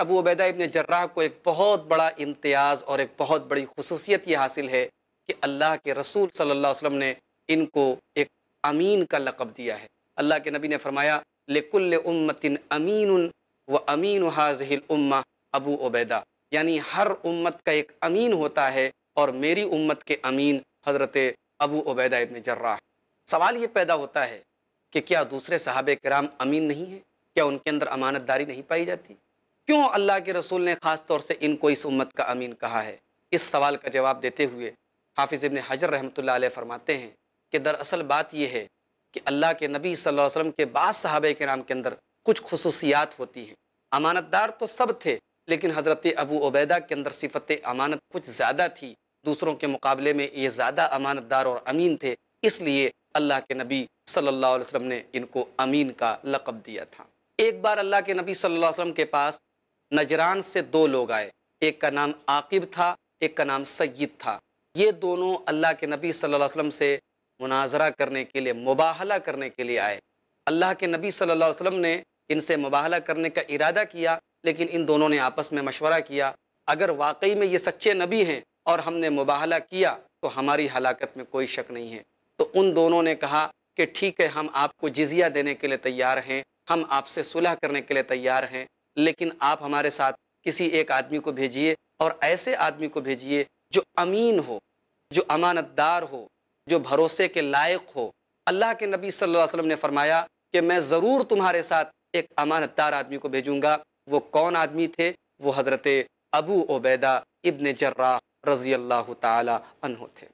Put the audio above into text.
अबू उबैदा इबन जर्राह को एक बहुत बड़ा इम्तियाज़ और एक बहुत बड़ी खसूसियत ये हासिल है कि अल्लाह के रसूल सल्लल्लाहु अलैहि वसल्लम ने इनको एक अमीन का लकब दिया है अल्लाह के नबी ने फरमाया लेकुल्ल उम्मतिन अमीन व अमीन हाजहिल उम्मा अबू उबैदा यानी हर उम्मत का एक अमीन होता है और मेरी उम्मत के अमीन हज़रत अबू उबैदा इबन जर्राह सवाल ये पैदा होता है कि क्या दूसरे साहब कराम अमीन नहीं है क्या उनके अंदर अमानतदारी नहीं पाई जाती क्यों अल्लाह के रसूल ने ख़ास तौर से इनको इस उम्मत का अमीन कहा है इस सवाल का जवाब देते हुए हाफिज़ इबन हजर रहमतुल्लाह अलैह फरमाते हैं कि दरअसल बात यह है कि अल्लाह के नबी सल्लल्लाहु अलैहि वसल्लम के बाद सहाबे के नाम के अंदर कुछ खसूसियात होती हैं अमानत दार तो सब थे लेकिन हज़रत अबू उबैदा के अंदर सिफत अमानत कुछ ज़्यादा थी दूसरों के मुकाबले में ये ज़्यादा अमानत दार और अमीन थे इसलिए अल्लाह के नबी सल्लल्लाहु अलैहि वसल्लम ने इनको अमीन का लक़ब दिया था एक बार अल्लाह के नबी सल्लल्लाहु अलैहि वसल्लम के पास नजरान से दो लोग आए एक का नाम आकिब था एक का नाम सैद था ये दोनों अल्लाह के नबी सल्लल्लाहु अलैहि वसल्लम से मुनाजरा करने के लिए मुबाहला करने के लिए आए अल्लाह के नबी सल्लल्लाहु अलैहि वसल्लम ने इनसे मुबाहला करने का इरादा किया लेकिन इन दोनों ने आपस में मशवरा किया अगर वाकई में ये सच्चे नबी हैं और हमने मुबाहला किया तो हमारी हलाकत में कोई शक नहीं है तो उन दोनों ने कहा कि ठीक है हम आपको जिजिया देने के लिए तैयार हैं हम आपसे सुलह करने के लिए तैयार हैं लेकिन आप हमारे साथ किसी एक आदमी को भेजिए और ऐसे आदमी को भेजिए जो अमीन हो जो अमानतदार हो जो भरोसे के लायक हो अल्लाह के नबी सल्लल्लाहु अलैहि वसल्लम ने फरमाया कि मैं ज़रूर तुम्हारे साथ एक अमानतदार आदमी को भेजूँगा वो कौन आदमी थे वो हज़रत अबू उबैदा इबन जर्रा रज़ी अल्लाह तन थे